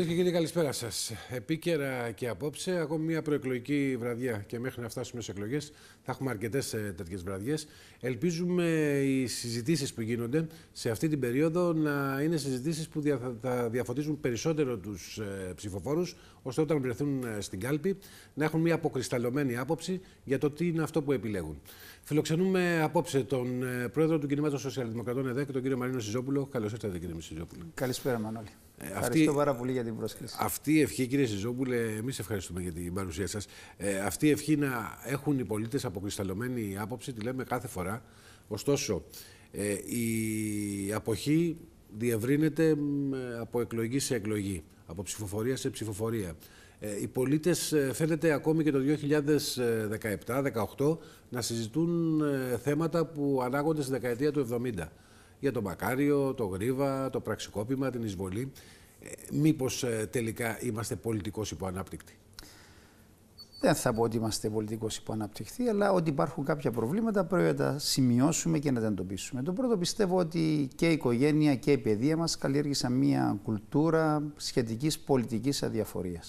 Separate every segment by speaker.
Speaker 1: Κυρίε και κύριοι, καλησπέρα σας. Επίκαιρα και απόψε, ακόμη μια προεκλογική βραδιά. Και μέχρι να φτάσουμε σε εκλογές, θα έχουμε αρκετές ε, τέτοιες βραδιές. Ελπίζουμε οι συζητήσεις που γίνονται σε αυτή την περίοδο να είναι συζητήσεις που θα διαφωτίζουν περισσότερο τους ε, ψηφοφόρους, ώστε όταν βρεθούν ε, στην κάλπη να έχουν μια αποκρισταλωμένη άποψη για το τι είναι αυτό που επιλέγουν. Φιλοξενούμε απόψε τον πρόεδρο του Κινήματος Σοσιαλδημοκρατών και τον κύριο Μαρίνο Σιζόπουλο. Καλώς ήρθατε, κύριε Σιζόπουλο.
Speaker 2: Καλησπέρα, Μανώλη.
Speaker 1: Ευχαριστώ αυτή, πάρα πολύ για την πρόσκληση. Αυτή η ευχή, κύριε Σιζόπουλε, εμείς ευχαριστούμε για την παρουσία σας. Ε, αυτή η ευχή να έχουν οι πολίτες αποκρισταλωμένη άποψη, τη λέμε κάθε φορά. Ωστόσο, ε, η αποχή διευρύνεται από εκλογή σε εκλογή, από ψηφοφορία σε ψηφοφορία. Ε, οι πολίτες ε, φαίνεται ακόμη και το 2017-2018 να συζητούν ε, θέματα που ανάγονται στη δεκαετία του 70 για το Μακάριο, το Γρίβα, το πραξικόπημα, την εισβολή. Ε, μήπως ε, τελικά είμαστε πολιτικός υποανάπτυκτοι.
Speaker 2: Δεν θα πω ότι είμαστε πολιτικό υποαναπτυχθεί, αλλά ότι υπάρχουν κάποια προβλήματα πρέπει να τα σημειώσουμε και να τα εντοπίσουμε. Το πρώτο πιστεύω ότι και η οικογένεια και η παιδεία μας καλλιέργησαν μια κουλτούρα σχετικής πολιτικής αδιαφορίας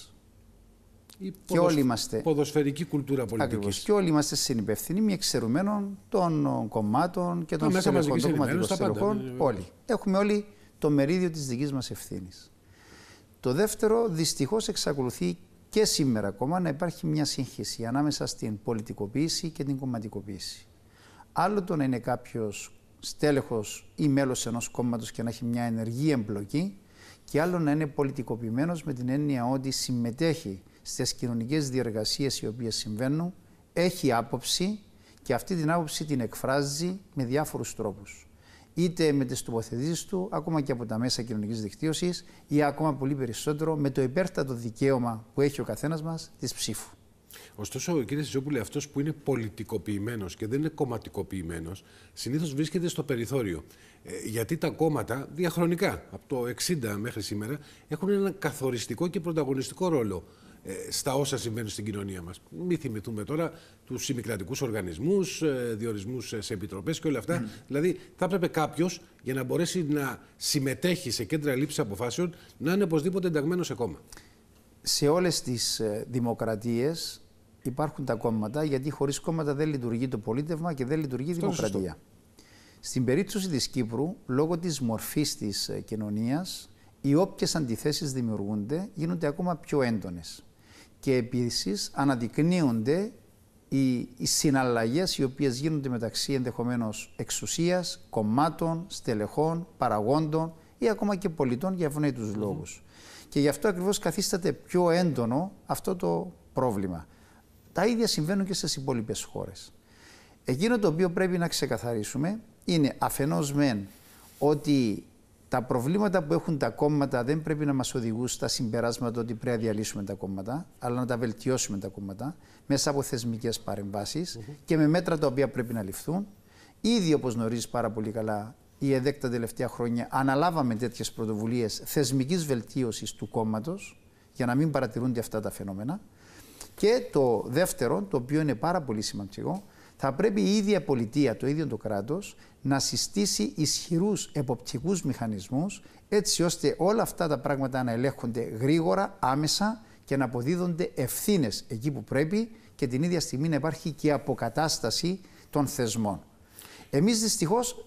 Speaker 1: η και ποδοσ... όλοι είμαστε... ποδοσφαιρική κουλτούρα πολιτικής. Ακριβώς.
Speaker 2: Και όλοι είμαστε συνυπευθυνοί μη εξαιρουμένων των κομμάτων και των συνεργών Των κομματικών στελεχών. Ναι, ναι, ναι. Όλοι. Έχουμε όλοι το μερίδιο της δικής μας ευθύνης. Το δεύτερο, δυστυχώς, εξακολουθεί και σήμερα ακόμα να υπάρχει μια σύγχυση ανάμεσα στην πολιτικοποίηση και την κομματικοποίηση. Άλλο το να είναι κάποιος στέλεχος ή μέλος ενός κόμματος και να έχει μια ενεργή εμπλοκή, και άλλο να είναι πολιτικοποιημένος με την έννοια ότι συμμετέχει Στις κοινωνικές διεργασίες οι οποίες συμβαίνουν, έχει άποψη και αυτή την άποψη την εκφράζει με διάφορους τρόπους. Είτε με τις τοποθετήσεις του, ακόμα και από τα μέσα κοινωνικής δικτύωσης, ή ακόμα πολύ περισσότερο με το υπέρτατο δικαίωμα που έχει ο καθένας μας της ψήφου.
Speaker 1: Ωστόσο, ο κύριε Σιζόπουλε, αυτός που είναι πολιτικοποιημένος και δεν είναι κομματικοποιημένος, συνήθως βρίσκεται στο περιθώριο. Ε, γιατί τα κόμματα διαχρονικά, από το 60 μέχρι σήμερα, έχουν ένα καθοριστικό και πρωταγωνιστικό ρόλο ε, στα όσα συμβαίνουν στην κοινωνία μας. Μην θυμηθούμε τώρα τους ημικρατικούς οργανισμούς, ε, διορισμούς σε επιτροπές και όλα αυτά. Δηλαδή θα έπρεπε κάποιος για να μπορέσει να συμμετέχει σε κέντρα λήψης αποφάσεων να είναι οπωσδήποτε ενταγμένος σε κόμμα.
Speaker 2: Σε όλες τις ε, δημοκρατίες υπάρχουν τα κόμματα γιατί χωρίς κόμματα δεν λειτουργεί το πολίτευμα και δεν λειτουργεί η δημοκρατία. Στην περίπτωση της Κύπρου, λόγω της μορφής της κοινωνίας, οι όποιες αντιθέσεις δημιουργούνται γίνονται ακόμα πιο έντονες και επίσης αναδεικνύονται οι, οι συναλλαγές οι οποίες γίνονται μεταξύ ενδεχομένως εξουσίας, κομμάτων, στελεχών, παραγόντων ή ακόμα και πολιτών για ευνόητους λόγους. Και γι' αυτό ακριβώς καθίσταται πιο έντονο αυτό το πρόβλημα. Τα ίδια συμβαίνουν και στις υπόλοιπες χώρες. Εκείνο το οποίο πρέπει να ξεκαθαρίσουμε είναι αφενός μεν ότι τα προβλήματα που έχουν τα κόμματα δεν πρέπει να μας οδηγούν στα συμπεράσματα ότι πρέπει να διαλύσουμε τα κόμματα, αλλά να τα βελτιώσουμε τα κόμματα μέσα από θεσμικές παρεμβάσεις και με μέτρα τα οποία πρέπει να ληφθούν. Ήδη, όπως γνωρίζεις πάρα πολύ καλά, η ΕΔΕΚ τα τελευταία χρόνια αναλάβαμε τέτοιες πρωτοβουλίες θεσμικής βελτίωσης του κόμματος για να μην παρατηρούνται αυτά τα φαινόμενα. Και το δεύτερο, το οποίο είναι πάρα πολύ σημαντικό, θα πρέπει η ίδια πολιτεία, το ίδιο το κράτος, να συστήσει ισχυρούς εποπτικούς μηχανισμούς, έτσι ώστε όλα αυτά τα πράγματα να ελέγχονται γρήγορα, άμεσα και να αποδίδονται ευθύνες εκεί που πρέπει και την ίδια στιγμή να υπάρχει και αποκατάσταση των θεσμών. Εμείς δυστυχώς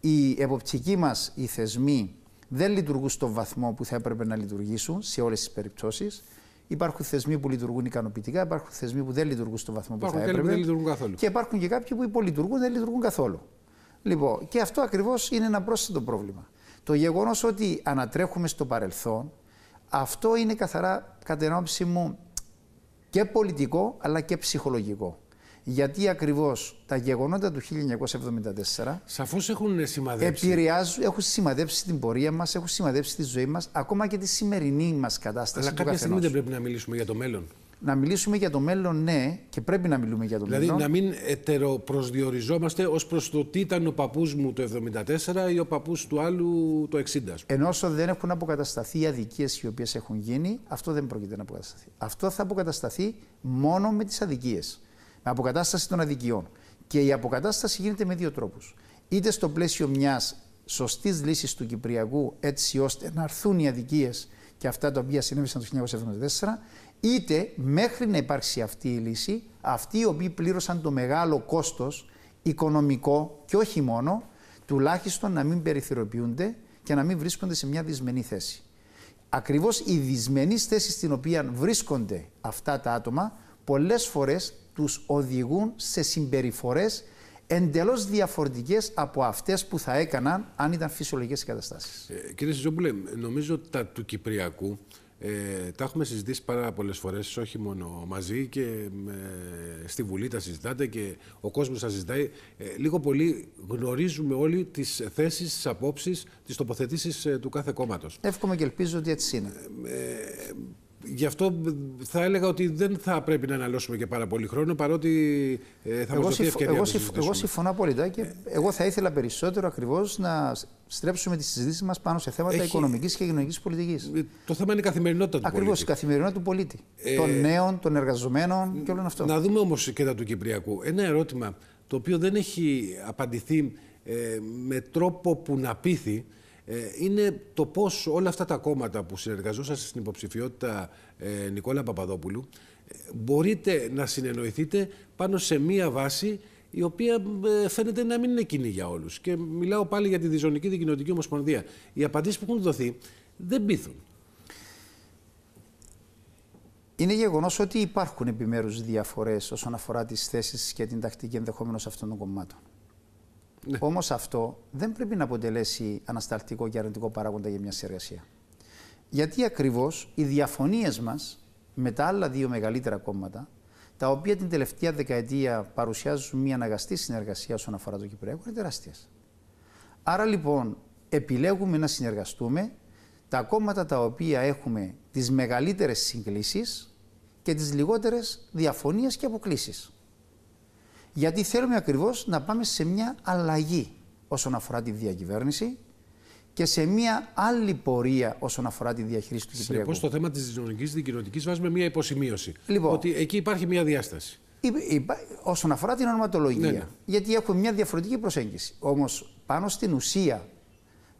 Speaker 2: η εποπτικοί μας οι θεσμοί δεν λειτουργούν στον βαθμό που θα έπρεπε να λειτουργήσουν σε όλες τις περιπτώσεις. Υπάρχουν θεσμοί που λειτουργούν ικανοποιητικά, υπάρχουν θεσμοί που δεν λειτουργούν στο βαθμό που θα έπρεπε. Και Και υπάρχουν και κάποιοι που υπολειτουργούν, δεν λειτουργούν καθόλου. Λοιπόν, και αυτό ακριβώς είναι ένα πρόσθετο πρόβλημα. Το γεγονός ότι ανατρέχουμε στο παρελθόν, αυτό είναι καθαρά κατά μου και πολιτικό αλλά και ψυχολογικό γιατί ακριβώς τα γεγονότα του 1974
Speaker 1: Σαφώς έχουν σημαδέψει. Επηρεάζουν,
Speaker 2: έχουν σημαδέψει την πορεία μας, έχουν σημαδέψει τη ζωή μας, ακόμα και τη σημερινή μας κατάσταση. Αλλά κάποια στιγμή δεν πρέπει
Speaker 1: να μιλήσουμε για το μέλλον.
Speaker 2: Να μιλήσουμε για το μέλλον, ναι, και πρέπει να μιλούμε για το δηλαδή, μέλλον.
Speaker 1: Δηλαδή, να μην ετεροπροσδιοριζόμαστε ως προς το τι ήταν ο παππούς μου το 1974 ή ο παππούς του άλλου το 1960.
Speaker 2: Ενώ όσο δεν έχουν αποκατασταθεί οι αδικίες οι οποίες έχουν γίνει, αυτό δεν πρόκειται να αποκατασταθεί. Αυτό θα αποκατασταθεί μόνο με τις αδικίες αποκατάσταση των αδικιών. Και η αποκατάσταση γίνεται με δύο τρόπους. Είτε στο πλαίσιο μιας σωστής λύσης του Κυπριακού, έτσι ώστε να έρθουν οι αδικίες και αυτά τα οποία συνέβησαν το 1974, είτε μέχρι να υπάρξει αυτή η λύση, αυτοί οι οποίοι πλήρωσαν το μεγάλο κόστος οικονομικό και όχι μόνο, τουλάχιστον να μην περιθυροποιούνται και να μην βρίσκονται σε μια δυσμενή θέση. Ακριβώς η δυσμενή θέση στην οποία βρίσκονται αυτά τα άτομα, πολλές φορές τους οδηγούν σε συμπεριφορές εντελώς διαφορετικές από αυτές που θα έκαναν αν ήταν φυσιολογικές οι καταστάσεις. Ε, κύριε Σιζόμπουλε,
Speaker 1: νομίζω τα του Κυπριακού ε, τα έχουμε συζητήσει πάρα πολλές φορές, όχι μόνο μαζί και στη Βουλή τα συζητάτε και ο κόσμος τα συζητάει. Ε, λίγο πολύ γνωρίζουμε όλοι τις θέσεις, τις απόψεις, τις τοποθετήσεις ε, του κάθε
Speaker 2: κόμματος. Εύχομαι και ελπίζω ότι έτσι είναι.
Speaker 1: Γι' αυτό θα έλεγα ότι δεν θα πρέπει να αναλώσουμε και πάρα πολύ χρόνο, παρότι ε, θα μας δοθεί ευκαιρία εγώ, να
Speaker 2: Εγώ συμφωνώ απόλυτα και εγώ θα ήθελα περισσότερο ακριβώς να στρέψουμε τι συζήτηση μας πάνω σε θέματα οικονομικής και κοινωνικής πολιτικής. Ε,
Speaker 1: το θέμα είναι η καθημερινότητα του πολίτη. Ακριβώ,
Speaker 2: η καθημερινότητα του πολίτη. Ε, των νέων,
Speaker 1: των εργαζομένων και όλων αυτών. Να δούμε όμως και τα του Κυπριακού. Ένα ερώτημα το οποίο δεν έχει απαντηθεί με τρόπο που να πείθει, ε, είναι το πώς όλα αυτά τα κόμματα που συνεργαζόσαστε στην υποψηφιότητα ε, Νικόλα Παπαδόπουλου ε, μπορείτε να συνεννοηθείτε πάνω σε μία βάση η οποία φαίνεται να μην είναι κοινή για όλους. Και μιλάω πάλι για τη Διζωνική Δικοινοτική Ομοσπονδία. Οι απαντήσεις που έχουν
Speaker 2: δοθεί δεν πείθουν. Είναι γεγονός ότι υπάρχουν επιμέρους διαφορές όσον αφορά τις θέσεις και την τακτική ενδεχομένω αυτών των κομμάτων. Ναι. Όμως αυτό δεν πρέπει να αποτελέσει ανασταλτικό και αρνητικό παράγοντα για μια συνεργασία. Γιατί ακριβώς οι διαφωνίες μας με τα άλλα δύο μεγαλύτερα κόμματα, τα οποία την τελευταία δεκαετία παρουσιάζουν μια αναγαστή συνεργασία όσον αφορά το Κυπριακό, είναι τεράστιες. Άρα λοιπόν επιλέγουμε να συνεργαστούμε τα κόμματα τα οποία έχουμε τις μεγαλύτερες συγκλήσεις και τις λιγότερες διαφωνίες και αποκλήσεις. Γιατί θέλουμε ακριβώς να πάμε σε μια αλλαγή όσον αφορά τη διακυβέρνηση και σε μια άλλη πορεία όσον αφορά τη διαχείριση του Κυπριακού. Συνεπώ, στο θέμα της
Speaker 1: δυναμική δικαιωτική βάζουμε μια υποσημείωση. Λοιπόν. ότι εκεί υπάρχει μια διάσταση.
Speaker 2: Υπά... Όσον αφορά την ονοματολογία. Ναι, ναι. Γιατί έχουμε μια διαφορετική προσέγγιση. Όμως, πάνω στην ουσία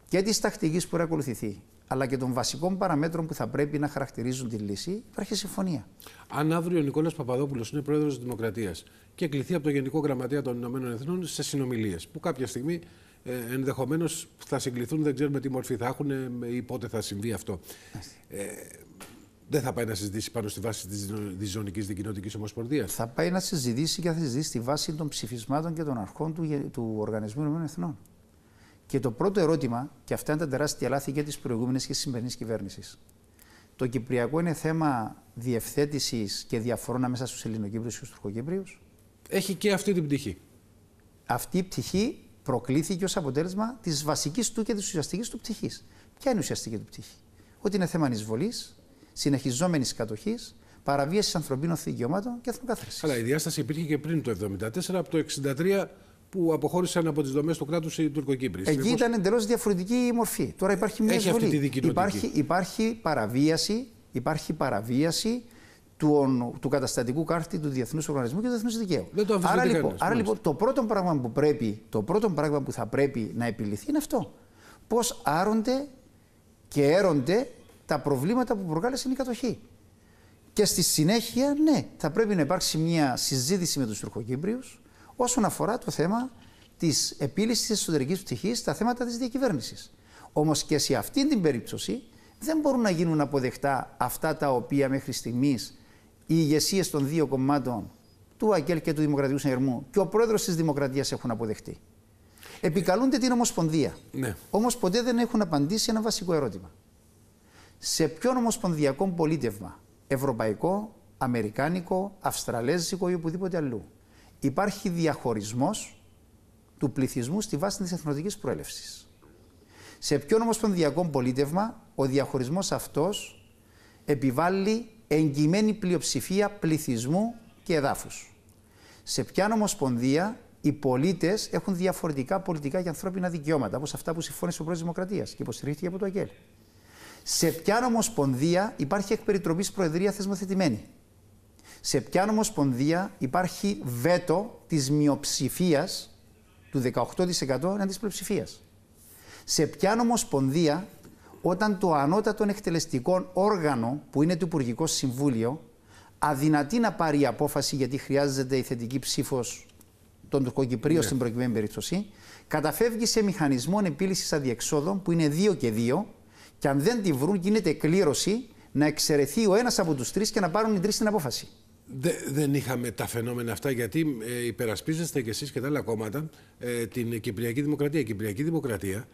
Speaker 2: και τη τακτικής που θα ακολουθηθεί αλλά και των βασικών παραμέτρων που θα πρέπει να χαρακτηρίζουν τη λύση, υπάρχει συμφωνία. Αν
Speaker 1: αύριο ο Νικόλας Παπαδόπουλος είναι πρόεδρος της Δημοκρατίας και κληθεί από το Γενικό Γραμματέα των Ηνωμένων Εθνών σε συνομιλίες, που κάποια στιγμή ε, ενδεχομένως θα συγκληθούν, δεν ξέρουμε τι μορφή θα έχουν ή πότε θα συμβεί αυτό. Ε, δεν θα πάει να συζητήσει πάνω στη βάση της
Speaker 2: Ζωνική Δικοινωτική Ομοσπονδίας. Θα πάει να συζητήσει και θα συζητήσει στη βάση των ψηφισμάτων και των αρχών του, του Οργανισμού Ηνωμένων Εθνών. Και το πρώτο ερώτημα, και αυτά είναι τα τεράστια λάθη και της προηγούμενης και της σημερινής κυβέρνησης. Το Κυπριακό είναι θέμα διευθέτησης και διαφορών ανάμεσα στους Ελληνοκύπριους και στους Τουρκοκύπριους. Έχει και αυτή την πτυχή. Αυτή η πτυχή προκλήθηκε ως αποτέλεσμα της βασικής του και της ουσιαστικής του πτυχής. Ποια είναι η ουσιαστική του πτυχή, Ότι είναι θέμα ανισβολής, συνεχιζόμενης κατοχής, παραβίασης ανθρωπίνων δικαιωμάτων και εθνοκάθαρσης.
Speaker 1: Αλλά η διάσταση υπήρχε και πριν το 1974, από το 1963 που αποχώρησαν από τις δομές του κράτους οι Τουρκοκύπριοι. Εκεί ήταν
Speaker 2: εντελώς διαφορετική η μορφή. Τώρα υπάρχει μια Έχει αυτή τη υπάρχει, υπάρχει παραβίαση, υπάρχει παραβίαση του, του καταστατικού κάρτη του Διεθνούς Οργανισμού και του Διεθνούς Δικαίου. Δεν το άρα, λοιπόν, άρα λοιπόν, το πρώτο, πράγμα που πρέπει, το πρώτο πράγμα που θα πρέπει να επιληθεί είναι αυτό. Πώς άρονται και έρονται τα προβλήματα που προκάλεσε η κατοχή. Και στη συνέχεια, ναι, θα πρέπει να υπάρξει μια συζήτηση με τους Τουρκοκύπριους όσον αφορά το θέμα της επίλυσης της εσωτερικής πτυχής στα θέματα της διακυβέρνησης. Όμως και σε αυτή την περίπτωση δεν μπορούν να γίνουν αποδεκτά αυτά τα οποία μέχρι στιγμής οι ηγεσίες των δύο κομμάτων του ΑΚΕΛ και του Δημοκρατικού Συνεγερμού και ο πρόεδρος της Δημοκρατίας έχουν αποδεχτεί. Επικαλούνται την Ομοσπονδία. Ναι. Όμως ποτέ δεν έχουν απαντήσει ένα βασικό ερώτημα. Σε ποιον ομοσπονδιακό πολίτευμα, ευρωπαϊκό, αμερικάνικο, αυστραλέζικο ή οπουδήποτε αλλού, υπάρχει διαχωρισμός του πληθυσμού στη βάση της εθνοτικής προέλευσης. Σε ποιον νομοσπονδιακό πολίτευμα ο διαχωρισμός αυτός επιβάλλει εγκυμένη πλειοψηφία πληθυσμού και εδάφους. Σε ποια νομοσπονδία οι πολίτες έχουν διαφορετικά πολιτικά και ανθρώπινα δικαιώματα, όπως αυτά που συμφώνησε ο πρόεδρος Δημοκρατίας και υποστηρίχθηκε από το ΑΚΕΛ. Σε ποια νομοσπονδία υπάρχει εκπεριτροπής προεδρία θεσμοθετημένη. Σε ποια νομοσπονδία υπάρχει βέτο της μειοψηφίας του 18% εναντί της πλειοψηφίας. Σε ποια νομοσπονδία όταν το ανώτατο εκτελεστικό όργανο που είναι το Υπουργικό Συμβούλιο αδυνατεί να πάρει απόφαση γιατί χρειάζεται η θετική ψήφος των Τουρκοκυπρίων ναι. στην προκειμένη περίπτωση, καταφεύγει σε μηχανισμό επίλυσης αδιεξόδων που είναι δύο και δύο, και αν δεν τη βρουν, γίνεται κλήρωση να εξαιρεθεί ο ένας από τους τρεις και να πάρουν οι τρεις την απόφαση
Speaker 1: δεν είχαμε τα φαινόμενα αυτά γιατί ε, υπερασπίζεστε κι εσείς και τα άλλα κόμματα ε, την Κυπριακή Δημοκρατία. Η Κυπριακή Δημοκρατία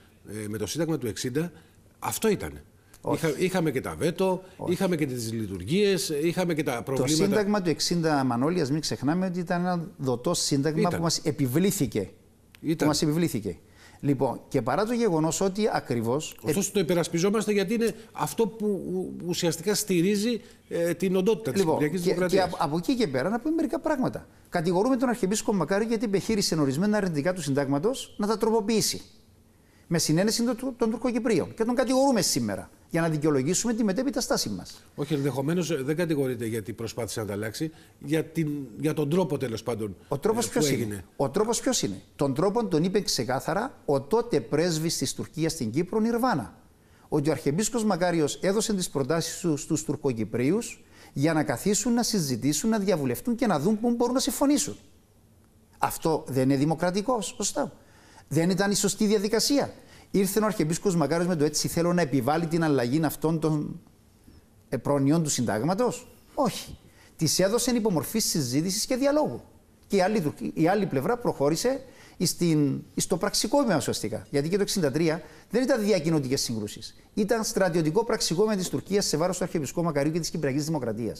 Speaker 1: ε, με το Σύνταγμα του 1960 αυτό ήταν. είχαμε και τα βέτο, είχαμε και τις λειτουργίες, είχαμε και τα προβλήματα. Το Σύνταγμα
Speaker 2: του 60 Μανώλιας μην ξεχνάμε ότι ήταν ένα δοτό Σύνταγμα που μας επιβλήθηκε. Ήταν. Που μας επιβλήθηκε. Λοιπόν, και παρά το γεγονός ότι ακριβώς. Ωστόσο, το υπερασπιζόμαστε
Speaker 1: γιατί είναι αυτό που ουσιαστικά στηρίζει ε, την οντότητα της λοιπόν, Κυπριακής Δημοκρατία. Και
Speaker 2: από εκεί και πέρα να πούμε μερικά πράγματα. Κατηγορούμε τον Αρχιεπίσκοπο Μακάρι γιατί επιχείρησε ορισμένα αρνητικά του συντάγματος να τα τροποποιήσει. Με συνένεση των Τουρκοκυπρίων. Και τον κατηγορούμε σήμερα για να δικαιολογήσουμε τη μετέπειτα στάση μας.
Speaker 1: Όχι, ενδεχομένως ε, δεν κατηγορείται γιατί προσπάθησε να τα αλλάξει, για, την, για τον τρόπο τέλος πάντων. Ο
Speaker 2: τρόπος ε, ποιος είναι. Ο τρόπος ποιος είναι. Τον τρόπο τον είπε ξεκάθαρα ο τότε πρέσβης της Τουρκίας στην Κύπρο, Νιρβάνα. Ότι ο Αρχιεπίσκο Μακάριος έδωσε τις προτάσεις του στους Τουρκοκυπρίους για να καθίσουν, να συζητήσουν, να διαβουλευτούν και να δουν πού μπορούν να συμφωνήσουν. Αυτό δεν είναι δημοκρατικό, σωστά. Δεν ήταν η σωστή διαδικασία. Ήρθε ο Αρχιεπίσκο Μακάριος με το έτσι θέλω να επιβάλλει την αλλαγή αυτών των ε, προνοιών του συντάγματος. Όχι. Της έδωσε υπομορφή συζήτησης και διαλόγου. Και η άλλη, η άλλη πλευρά προχώρησε στην, στο πραξικόπημα ουσιαστικά. Γιατί και το 1963 δεν ήταν διακοινωτικές συγκρούσεις. Ήταν στρατιωτικό πραξικόπημα της Τουρκίας σε βάρος του Αρχιεπισκόπου Μακαρίου και της Κυπριακής Δημοκρατίας.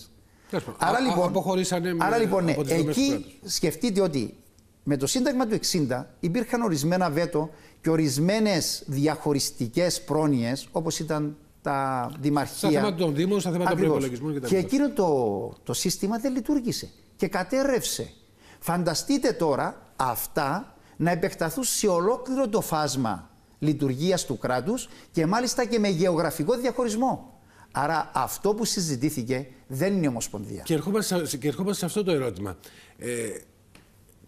Speaker 1: Άρα, λοιπόν, άρα λοιπόν, εκεί
Speaker 2: σκεφτείτε ότι με το Σύνταγμα του 1960 υπήρχαν ορισμένα βέτο και ορισμένες διαχωριστικές πρόνοιες, όπως ήταν τα δημαρχία. Στα θέματα των Δήμων,
Speaker 1: στα θέματα των προπολογισμών κτλ. Και εκείνο
Speaker 2: το, το σύστημα δεν λειτουργήσε και κατέρευσε. Φανταστείτε τώρα αυτά να επεκταθούν σε ολόκληρο το φάσμα λειτουργίας του κράτους και μάλιστα και με γεωγραφικό διαχωρισμό. Άρα αυτό που συζητήθηκε δεν είναι η Ομοσπονδία. Και ερχόμαστε
Speaker 1: σε, σε αυτό το ερώτημα. Ε,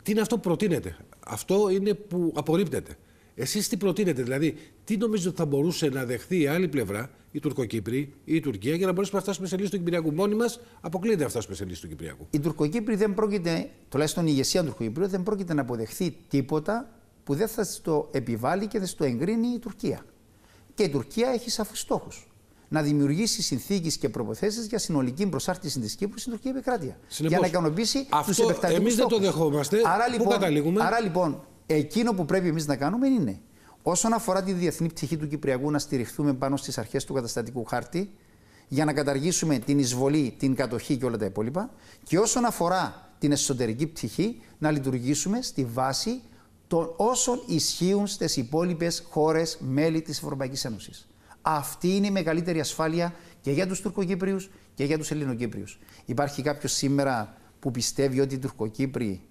Speaker 1: τι είναι αυτό που προτείνετε. Αυτό είναι που απορρίπτεται. Εσείς τι προτείνετε, δηλαδή, τι νομίζετε ότι θα μπορούσε να δεχθεί η άλλη πλευρά,
Speaker 2: η Τουρκοκύπρη
Speaker 1: ή η Τουρκία, για να μπορέσουμε να φτάσουμε σε λύση του Κυπριακού. Μόνοι μας αποκλείεται να φτάσουμε σε λύση του Κυπριακού.
Speaker 2: Η Τουρκοκύπρη δεν πρόκειται, τουλάχιστον η ηγεσία του Τουρκοκύπριου, δεν πρόκειται να αποδεχθεί τίποτα που δεν θα το επιβάλλει και δεν το εγκρίνει η Τουρκία. Και η Τουρκία έχει σαφού στόχους να δημιουργήσει συνθήκες και προποθέσει για συνολική προσάρτηση της Κύπρου στην τουρκική επικράτεια. Συνεπώς, για να ικανοποιήσει τους επεκτατικούς Εμείς δεν το δεχόμαστε. Άρα, λοιπόν, Πού καταλήγουμε. Άρα λοιπόν, εκείνο πρέπει εμείς να κάνουμε είναι όσον αφορά τη διεθνή πτυχή του Κυπριακού να στηριχθούμε πάνω στις αρχές του καταστατικού χάρτη για να καταργήσουμε την εισβολή, την κατοχή και όλα τα υπόλοιπα. Και όσον αφορά την εσωτερική πτυχή, να λειτουργήσουμε στη βάση των όσων ισχύουν στις υπόλοιπες χώρες μέλη της Ευρωπαϊκής Ένωσης. Αυτή είναι η μεγαλύτερη ασφάλεια και για τους Τουρκοκύπριους και για τους Ελληνοκύπριους. Υπάρχει κάποιος σήμερα που πιστεύει ότι οι Τουρκοκύπριοι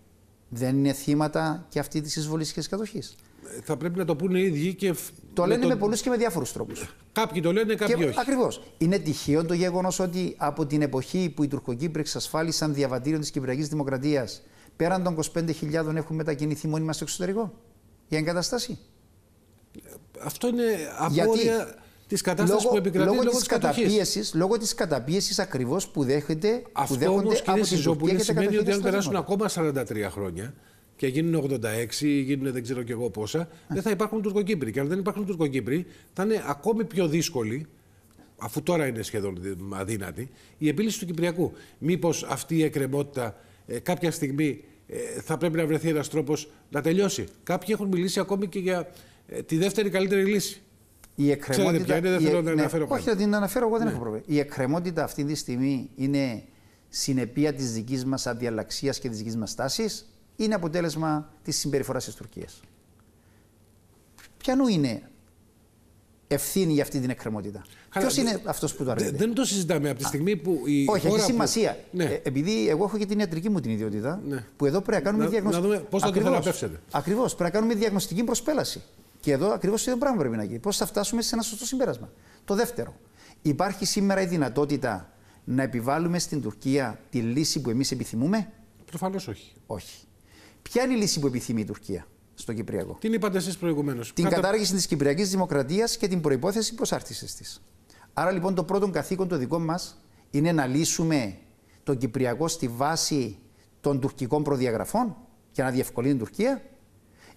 Speaker 2: δεν είναι θύματα και αυτή της εισβολής και κατοχής. Ε,
Speaker 1: θα πρέπει να το πούνε οι ίδιοι και. Το λένε με, το... πολλούς και
Speaker 2: με διάφορους τρόπους.
Speaker 1: Κάποιοι το λένε,
Speaker 2: κάποιοι και... όχι. Ακριβώς. Είναι τυχαίο το γεγονός ότι από την εποχή που οι Τουρκοκύπριοι εξασφάλισαν διαβατήριο της Κυπριακής Δημοκρατίας, πέραν των 25.000 έχουν μετακινηθεί μόνιμα στο εξωτερικό για εγκαταστάσει. Ε, αυτό είναι απόλυτα της κατάστασης λόγω, που επικρατεί λόγω, λόγω της καταπίεσης. Λόγω της καταπίεσης ακριβώς που δέχεται. Αυτό που δέχονται όμως, κ. Ζωπούλη. σημαίνει ότι αν περάσουν
Speaker 1: ακόμα 43 χρόνια και γίνουν 86 ή γίνουν δεν ξέρω και εγώ πόσα, δεν θα υπάρχουν Τουρκοκύπροι. Και αν δεν υπάρχουν Τουρκοκύπροι, θα είναι ακόμη πιο δύσκολη αφού τώρα είναι σχεδόν αδύνατη, η επίλυση του Κυπριακού. Μήπως αυτή η εκκρεμότητα ε, κάποια στιγμή ε, θα πρέπει να βρεθεί ένας τρόπος να τελειώσει. Κάποιοι έχουν μιλήσει ακόμη και για ε, τη δεύτερη καλύτερη λύση.
Speaker 2: Η εκκρεμότητα. Ξέρετε δεν ναι, Όχι, την αναφέρω, εγώ δεν ναι. έχω πρόβλημα. Η εκκρεμότητα αυτή τη στιγμή είναι συνεπία της δικής μας αδιαλαξίας και της δικής μας τάσης, είναι αποτέλεσμα της συμπεριφοράς της Τουρκίας. Ποιανού είναι ευθύνη για αυτή την εκκρεμότητα. Ποιο είναι αυτός που το αρνεί; Δεν, το συζητάμε από τη στιγμή που. Η Όχι, έχει σημασία. Ναι. Ε, επειδή εγώ έχω και την ιατρική μου την ιδιότητα, ναι. που εδώ πρέπει να κάνουμε διαγνωστική. Να πώς θα Ακριβώ. Πρέπει να κάνουμε διαγνωστική προσπέλαση. Και εδώ ακριβώς το ίδιο πράγμα πρέπει να γίνει. Πώς θα φτάσουμε σε ένα σωστό συμπέρασμα. Το δεύτερο. Υπάρχει σήμερα η δυνατότητα να επιβάλλουμε στην Τουρκία τη λύση που εμείς επιθυμούμε. Προφανώς όχι. Όχι. Ποια είναι η λύση που επιθυμεί η Τουρκία στο Κυπριακό.
Speaker 1: Την είπατε εσείς προηγουμένως. Την κατάργηση της
Speaker 2: Κυπριακής Δημοκρατίας και την προπόθεση προσάρτησης της. Άρα λοιπόν το πρώτο καθήκον το δικό μας είναι να λύσουμε τον Κυπριακό στη βάση των τουρκικών προδιαγραφών για να διευκολύνει την Τουρκία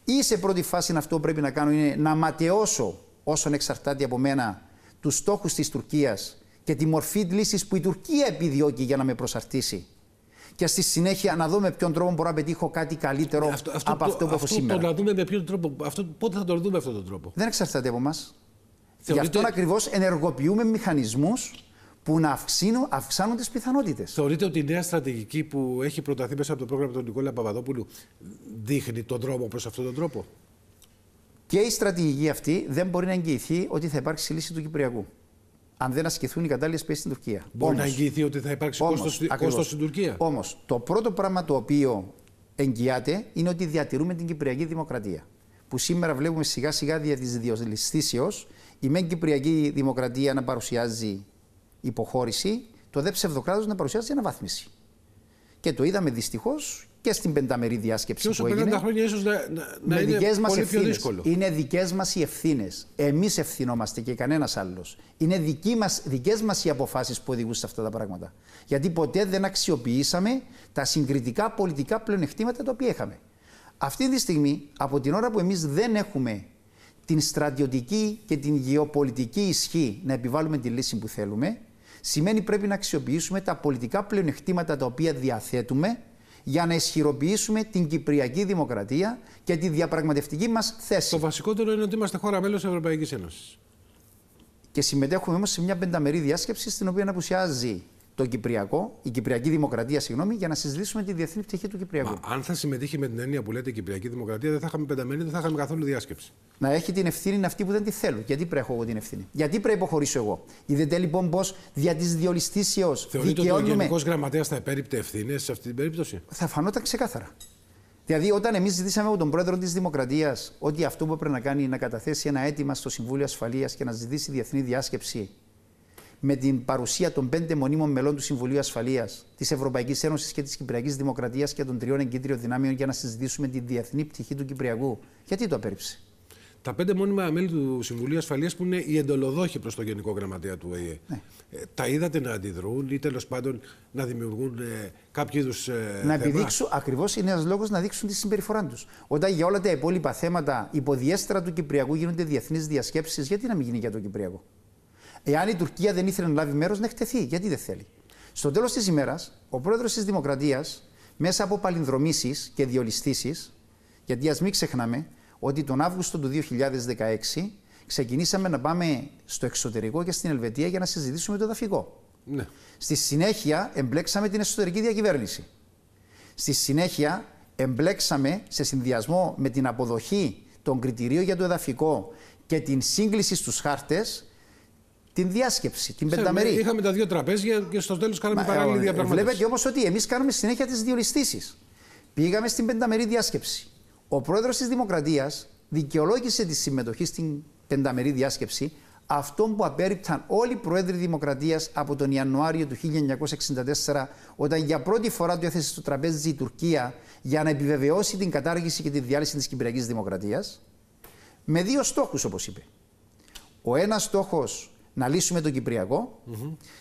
Speaker 2: ή σε πρώτη φάση αυτό που πρέπει να κάνω είναι να ματαιώσω όσον εξαρτάται από μένα τους στόχους της Τουρκίας και τη μορφή λύσης που η Τουρκία επιδιώκει για να με προσαρτήσει. Και στη συνέχεια να δούμε με ποιον τρόπο μπορώ να πετύχω κάτι καλύτερο ε, από αυτό που έχω σήμερα. Το να
Speaker 1: δούμε με ποιον τρόπο, αυτό, πότε θα το δούμε αυτόν τον
Speaker 2: τρόπο. Δεν εξαρτάται από εμάς. Θεωρείτε... Γι' αυτόν ακριβώς ενεργοποιούμε μηχανισμούς που να αυξήνουν, αυξάνουν τις πιθανότητες. Θεωρείτε ότι η νέα στρατηγική
Speaker 1: που έχει προταθεί μέσα από το πρόγραμμα του Νικόλα Παπαδόπουλου δείχνει τον δρόμο προς αυτόν τον τρόπο.
Speaker 2: Και η στρατηγική αυτή δεν μπορεί να εγγυηθεί ότι θα υπάρξει λύση του Κυπριακού. Αν δεν ασκηθούν οι κατάλληλες πέσεις στην Τουρκία. Μπορεί να εγγυηθεί ότι θα υπάρξει κόστο στην Τουρκία. Όμως, το πρώτο πράγμα το οποίο εγγυάται είναι ότι διατηρούμε την Κυπριακή Δημοκρατία. Που σήμερα βλέπουμε σιγά σιγά δια της διολυστήσεω η μεν Κυπριακή Δημοκρατία να παρουσιάζει υποχώρηση, το δε ψευδοκράτος να παρουσιάζει αναβάθμιση. Και το είδαμε δυστυχώς και στην πενταμερή διάσκεψη που έγινε. Και
Speaker 1: χρόνια ίσως να, να, είναι μας πολύ πιο δύσκολο.
Speaker 2: Είναι δικές μας οι ευθύνες. Εμείς ευθυνόμαστε και κανένας άλλος. Είναι δικές μας οι αποφάσεις που οδηγούσαν σε αυτά τα πράγματα. Γιατί ποτέ δεν αξιοποιήσαμε τα συγκριτικά πολιτικά πλεονεκτήματα τα οποία είχαμε. Αυτή τη στιγμή, από την ώρα που εμείς δεν έχουμε την στρατιωτική και την γεωπολιτική ισχύ να επιβάλλουμε τη λύση που θέλουμε, σημαίνει πρέπει να αξιοποιήσουμε τα πολιτικά πλεονεκτήματα τα οποία διαθέτουμε για να ισχυροποιήσουμε την Κυπριακή Δημοκρατία και τη διαπραγματευτική μας θέση. Το βασικότερο είναι ότι είμαστε χώρα μέλος Ευρωπαϊκής Ένωσης. Και συμμετέχουμε όμως σε μια πενταμερή διάσκεψη στην οποία απουσιάζει το Κυπριακό, η Κυπριακή Δημοκρατία, συγγνώμη, για να συζητήσουμε τη διεθνή πτυχή του Κυπριακού. Μα,
Speaker 1: αν θα συμμετείχε με την έννοια που λέτε η Κυπριακή Δημοκρατία, δεν θα είχαμε πενταμένη, δεν
Speaker 2: θα είχαμε καθόλου διάσκεψη. Να έχει την ευθύνη αυτή που δεν τη θέλω. Γιατί πρέπει έχω εγώ την ευθύνη. Γιατί πρέπει να υποχωρήσω εγώ. Είδετε λοιπόν πώ δια της διολυστήσεως. Θεωρείτε δικαιώνουμε... ότι ο Γενικός
Speaker 1: Γραμματέας θα επέριπτε ευθύνες
Speaker 2: σε αυτή την περίπτωση. Θα φανόταν ξεκάθαρα. Δηλαδή, όταν εμείς ζητήσαμε από τον πρόεδρο της Δημοκρατίας ότι αυτό που έπρεπε να κάνει είναι να καταθέσει ένα αίτημα στο Συμβούλιο Ασφαλείας και να ζητήσει διεθνή διάσκεψη με την παρουσία των πέντε μονίμων μελών του Συμβουλίου Ασφαλείας, της Ευρωπαϊκής Ένωσης και της Κυπριακής Δημοκρατίας και των τριών εγκύτριων δυνάμεων για να συζητήσουμε τη διεθνή πτυχή του Κυπριακού. Γιατί το απέρριψε.
Speaker 1: Τα πέντε μόνιμα μέλη του Συμβουλίου Ασφαλείας που είναι οι εντολοδόχοι προς τον Γενικό Γραμματέα του ΟΗΕ. Ναι. Ε, τα είδατε να αντιδρούν ή τέλος πάντων να δημιουργούν ε, κάποιο
Speaker 2: είδους. Ε, να επιδείξουν, ακριβώς είναι ένας λόγος να δείξουν τη συμπεριφορά τους. Όταν για όλα τα υπόλοιπα θέματα υποδιέστερα του Κυπριακού γίνονται διεθνείς διασκέψεις, γιατί να μην γίνει για το Κυπριακό. Εάν η Τουρκία δεν ήθελε να λάβει μέρος, να εκτεθεί. Γιατί δεν θέλει. Στο τέλος της ημέρας, ο πρόεδρος της Δημοκρατίας, μέσα από παλινδρομήσεις και διολυστήσεις, γιατί ας μην ξεχνάμε ότι τον Αύγουστο του 2016 ξεκινήσαμε να πάμε στο εξωτερικό και στην Ελβετία για να συζητήσουμε το εδαφικό. Ναι. Στη συνέχεια εμπλέξαμε την εσωτερική διακυβέρνηση. Στη συνέχεια εμπλέξαμε σε συνδυασμό με την αποδοχή των κριτηρίων για το εδαφικό και την σύγκληση στους χάρτες την διάσκεψη, την πενταμερή. Ε, είχαμε
Speaker 1: τα δύο τραπέζια και στο τέλος κάναμε ε, παράλληλη ε, διαπραγμάτευση. Βλέπετε
Speaker 2: όμως ότι εμείς κάνουμε συνέχεια τις διοριστήσεις. Πήγαμε στην πενταμερή διάσκεψη. Ο πρόεδρος της Δημοκρατίας δικαιολόγησε τη συμμετοχή στην πενταμερή διάσκεψη αυτών που απέρριπταν όλοι οι πρόεδροι Δημοκρατίας από τον Ιανουάριο του 1964, όταν για πρώτη φορά του έθεσε στο τραπέζι η Τουρκία για να επιβεβαιώσει την κατάργηση και τη διάλυση της Κυπριακής Δημοκρατίας. Με δύο στόχους, όπως είπε. Ο ένας στόχος να λύσουμε τον κυπριακο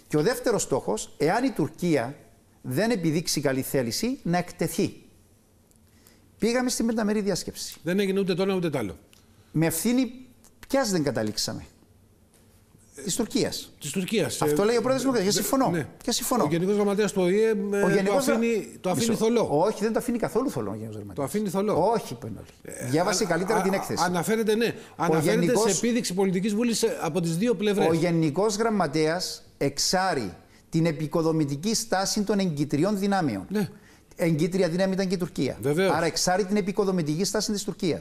Speaker 2: Και ο δεύτερος στόχος, εάν η Τουρκία δεν επιδείξει καλή θέληση, να εκτεθεί. Πήγαμε στην πενταμερή διάσκεψη. Δεν έγινε ούτε το ένα ούτε το άλλο. Με ευθύνη ποια δεν καταλήξαμε. Της Τουρκίας.
Speaker 1: Της Τουρκίας. Ε, Αυτό λέει ο πρόεδρος Δημοκρατία. συμφωνώ. Ναι.
Speaker 2: Και συμφωνώ. Ο Γενικός Γραμματέας του ΟΗΕ ε, ο το αφήνει, το αφήνει θολό. Όχι, δεν το αφήνει καθόλου θολό ο Γενικός Γραμματέα. Το αφήνει θολό. Όχι, Ε, Διάβασε α, καλύτερα α, την έκθεση. Αναφέρεται,
Speaker 1: ναι. Αναφέρεται γενικός... σε επίδειξη πολιτικής βούλησης ε, από τις δύο πλευρές. Ο
Speaker 2: Γενικός Γραμματέας εξάρει την επικοδομητική στάση των εγκυτριών δυνάμεων. Ναι. Εγκύτρια δύναμη ήταν και η Τουρκία. Βεβαίως. Άρα εξάρει την επικοδομητική στάση της Τουρκίας.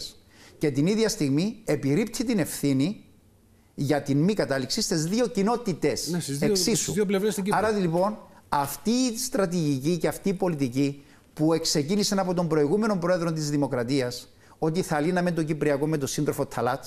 Speaker 2: Και την ίδια στιγμή επιρρύπτει την ευθύνη για την μη κατάληξη στις δύο κοινότητες. Ναι, εξίσου. Δύο Άρα λοιπόν αυτή η στρατηγική και αυτή η πολιτική που εξεκίνησαν από τον προηγούμενο πρόεδρο της Δημοκρατίας ότι θα λύναμε τον Κυπριακό με τον σύντροφο Ταλάτ.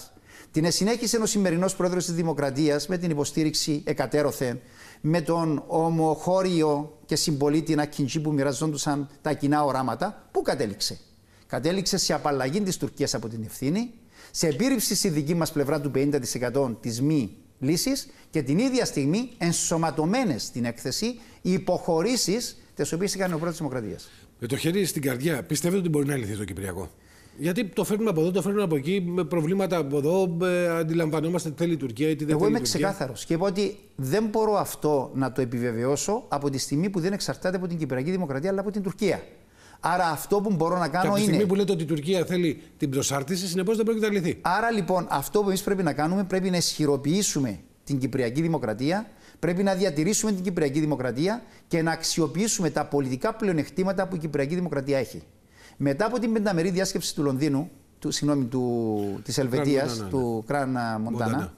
Speaker 2: Την συνέχισε ο σημερινός πρόεδρος της Δημοκρατίας με την υποστήριξη εκατέρωθεν με τον ομοχώριο και συμπολίτη Νακιντζή που μοιραζόντουσαν τα κοινά οράματα. Πού κατέληξε. Κατέληξε σε απαλλαγή της Τουρκίας από την ευθύνη, σε επίρρηψη στη δική μας πλευρά του 50% της μη λύσης και την ίδια στιγμή ενσωματωμένες στην έκθεση οι υποχωρήσεις τις οποίες είχαν ο πρώτη Δημοκρατία.
Speaker 1: Με το χέρι στην καρδιά, πιστεύετε ότι μπορεί να λυθεί το Κυπριακό. Γιατί το φέρνουμε από εδώ, το φέρνουμε από εκεί, με προβλήματα από εδώ, ε, αντιλαμβανόμαστε τι θέλει η Τουρκία ή τι δεν Εγώ είμαι ξεκάθαρος
Speaker 2: και είπα ότι δεν μπορώ αυτό να το επιβεβαιώσω από τη στιγμή που δεν εξαρτάται από την Κυπριακή Δημοκρατία αλλά από την Τουρκία. Άρα αυτό που μπορώ να κάνω είναι. από τη στιγμή που λέτε ότι η Τουρκία θέλει την προσάρτηση, συνεπώς δεν πρόκειται να λυθεί. Άρα λοιπόν αυτό που εμείς πρέπει να κάνουμε πρέπει να ισχυροποιήσουμε την Κυπριακή Δημοκρατία, πρέπει να διατηρήσουμε την Κυπριακή Δημοκρατία και να αξιοποιήσουμε τα πολιτικά πλεονεκτήματα που η Κυπριακή Δημοκρατία έχει. Μετά από την πενταμερή διάσκεψη του Λονδίνου, του, συγγνώμη, του, της Ελβετίας, του ναι. Κράνα Μοντάνα,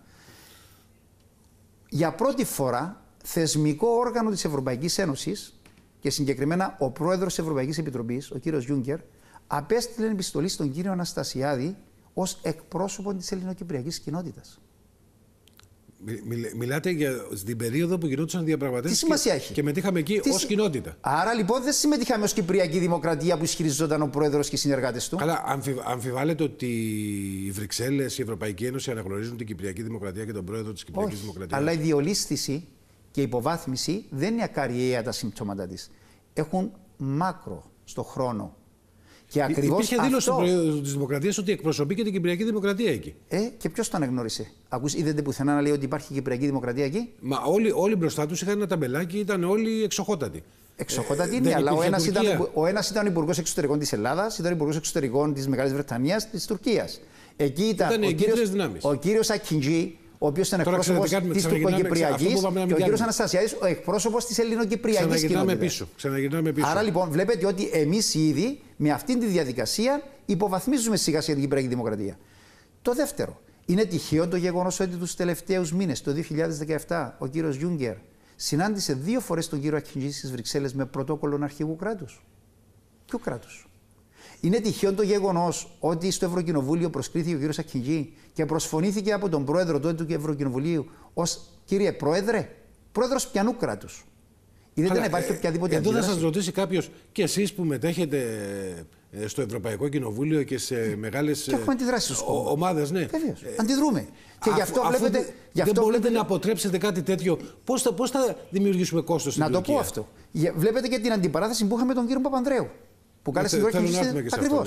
Speaker 2: για πρώτη φορά θεσμικό όργανο της Ευρωπαϊκής Ένωσης και συγκεκριμένα ο πρόεδρος της Ευρωπαϊκής Επιτροπής, ο κύριος Γιούγκερ, απέστειλε επιστολή στον κύριο Αναστασιάδη ως εκπρόσωπο της ελληνοκυπριακής κοινότητας.
Speaker 1: μιλάτε για την περίοδο που γινόντουσαν διαπραγματεύσεις. Τι σημασία και, έχει. Και μετήχαμε εκεί ω κοινότητα.
Speaker 2: Άρα λοιπόν δεν συμμετείχαμε ως Κυπριακή Δημοκρατία που ισχυριζόταν ο πρόεδρος και οι συνεργάτες του. Καλά, αμφι, ότι οι Βρυξέλλες, η Ευρωπαϊκή Ένωση αναγνωρίζουν την Κυπριακή Δημοκρατία και τον πρόεδρο της Κυπριακής Δημοκρατίας. Αλλά η διολίσθηση και η υποβάθμιση δεν είναι ακαριέα τα συμπτώματα της. Έχουν μάκρο στο χρόνο. Και ακριβώς. Υπήρχε αυτό... δήλωση της Δημοκρατίας ότι εκπροσωπεί και την Κυπριακή Δημοκρατία εκεί. Ε, και ποιος το αναγνώρισε. Ακούς, είδατε πουθενά να λέει ότι υπάρχει η Κυπριακή Δημοκρατία εκεί. Μα όλοι, όλοι μπροστά τους είχαν ένα ταμπελάκι, ήταν όλοι εξοχότατοι. Εξοχότατοι είναι, αλλά ο ένας ήταν, ο ένας ήταν υπουργός εξωτερικών της Ελλάδας, ήταν υπουργός εξωτερικών της Μεγάλης Βρετανίας, της Τουρκίας. Εκεί ήταν, ήταν ο κύριο Ακιντζή, ο οποίος ήταν εκπρόσωπο τη Τουρκοκυπριακή και ο κύριος Αναστασιάδης, ο εκπρόσωπος της Ελληνοκυπριακής κοινότητα. Ξαναγυρνάμε πίσω. Άρα λοιπόν βλέπετε ότι εμείς ήδη με αυτή τη διαδικασία υποβαθμίζουμε σιγά σιγά την Κυπριακή Δημοκρατία. Το δεύτερο. Είναι τυχαίο το γεγονός ότι τους τελευταίους μήνες, το 2017, ο κύριος Γιούγκερ συνάντησε δύο φορές τον κύριο Αχιντζής στις Βρυξέλλες με πρωτόκολλον αρχηγού κράτους. Ποιο κράτου. Είναι τυχαίο το γεγονός ότι στο Ευρωκοινοβούλιο προσκλήθηκε ο κ. Ακυγή και προσφωνήθηκε από τον πρόεδρο τότε του Ευρωκοινοβουλίου ως κύριε Πρόεδρε, πρόεδρος πιανού κράτους. Δεν να υπάρχει ε, οποιαδήποτε Εδώ θα σας
Speaker 1: ρωτήσει κάποιος και εσείς που μετέχετε ε, στο Ευρωπαϊκό Κοινοβούλιο και σε μεγάλε ομάδες. Ναι. Ε, ναι. Αντιδρούμε. Και γι' αυτό βλέπετε. γι αυτό δεν μπορείτε να αποτρέψετε κάτι
Speaker 2: τέτοιο. Πώς θα, θα δημιουργήσουμε κόστος στην Να το πω αυτό. Βλέπετε και την αντιπαράθεση που είχαμε τον κύριο Παπανδρέου.
Speaker 1: Που κάλεσε την Ακριβώ.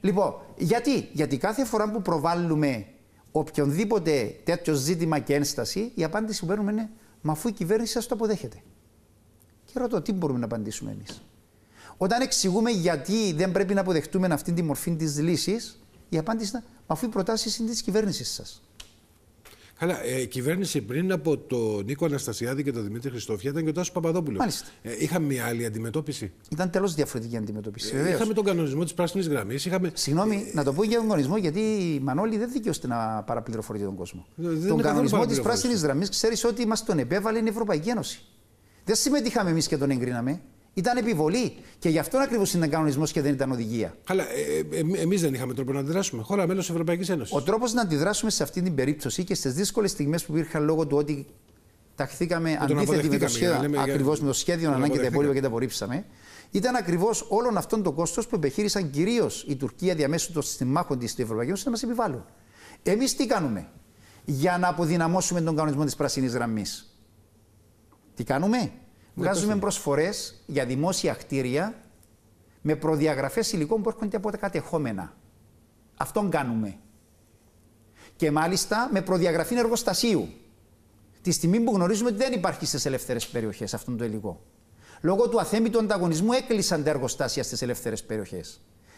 Speaker 2: Λοιπόν, γιατί? γιατί κάθε φορά που προβάλλουμε οποιονδήποτε τέτοιο ζήτημα και ένσταση, η απάντηση που παίρνουμε είναι Μα αφού η κυβέρνηση σας το αποδέχεται. Και ρωτώ, τι μπορούμε να απαντήσουμε εμείς. Όταν εξηγούμε γιατί δεν πρέπει να αποδεχτούμε αυτή τη μορφή της λύσης, η απάντηση είναι Μα αφού οι προτάσεις είναι της κυβέρνησης σας.
Speaker 1: Καλά, ε, κυβέρνηση πριν από τον Νίκο Αναστασιάδη και τον Δημήτρη Χριστόφια ήταν και ο Τάσος Παπαδόπουλος. Ε, είχαμε μια άλλη αντιμετώπιση. Ήταν τελώ
Speaker 2: διαφορετική αντιμετώπιση. Ε, είχαμε τον κανονισμό της πράσινης γραμμής. Είχαμε... Συγγνώμη, ε, να το πω για τον κανονισμό, γιατί η Μανώλη δεν δίκαιωστε να παραπληροφορεί τον κόσμο. Ε, δεν τον κανονισμό της πράσινης γραμμής ξέρεις ότι μας τον επέβαλε η Ευρωπαϊκή Ένωση. Δεν συμμετείχαμε εμείς και τον εγκρίναμε. Ήταν επιβολή. Και γι' αυτόν ακριβώς ήταν κανονισμός και δεν ήταν οδηγία. Αλλά ε, ε, ε εμείς δεν είχαμε τρόπο να αντιδράσουμε. Χώρα μέλος της Ευρωπαϊκής Ένωσης. Ο τρόπος να αντιδράσουμε σε αυτή την περίπτωση και στις δύσκολες στιγμές που υπήρχαν λόγω του ότι ταχθήκαμε αντίθετη με το σχέδιο, ακριβώς με το σχέδιο ανάγκη τα υπόλοιπα και τα απορρίψαμε, ήταν ακριβώς όλον αυτόν τον κόστος που επιχείρησαν κυρίως η Τουρκία διαμέσου των συμμάχων της του Ευρωπαϊκή Ένωση να μας επιβάλλουν. Εμείς τι κάνουμε για να αποδυναμώσουμε τον κανονισμό της πράσινης γραμμής. Τι κάνουμε, Βγάζουμε προσφορές για δημόσια κτίρια με προδιαγραφές υλικών που έρχονται από τα κατεχόμενα. Αυτόν κάνουμε. Και μάλιστα με προδιαγραφή εργοστασίου. Τη στιγμή που γνωρίζουμε ότι δεν υπάρχει στις ελεύθερες περιοχές αυτόν το υλικό. Λόγω του αθέμητου ανταγωνισμού έκλεισαν τα εργοστάσια στις ελεύθερες περιοχές.